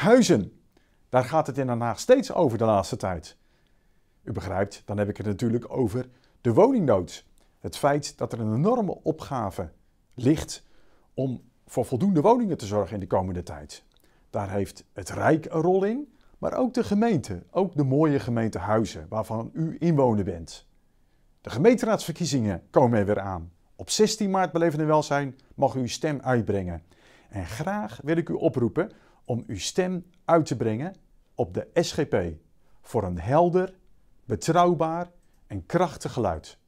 Huizen. Daar gaat het in Den Haag steeds over de laatste tijd. U begrijpt, dan heb ik het natuurlijk over de woningnood. Het feit dat er een enorme opgave ligt om voor voldoende woningen te zorgen in de komende tijd. Daar heeft het Rijk een rol in, maar ook de gemeente, ook de mooie gemeente Huizen, waarvan u inwoner bent. De gemeenteraadsverkiezingen komen er weer aan. Op 16 maart Belevende Welzijn mag u uw stem uitbrengen. En graag wil ik u oproepen om uw stem uit te brengen op de SGP voor een helder, betrouwbaar en krachtig geluid.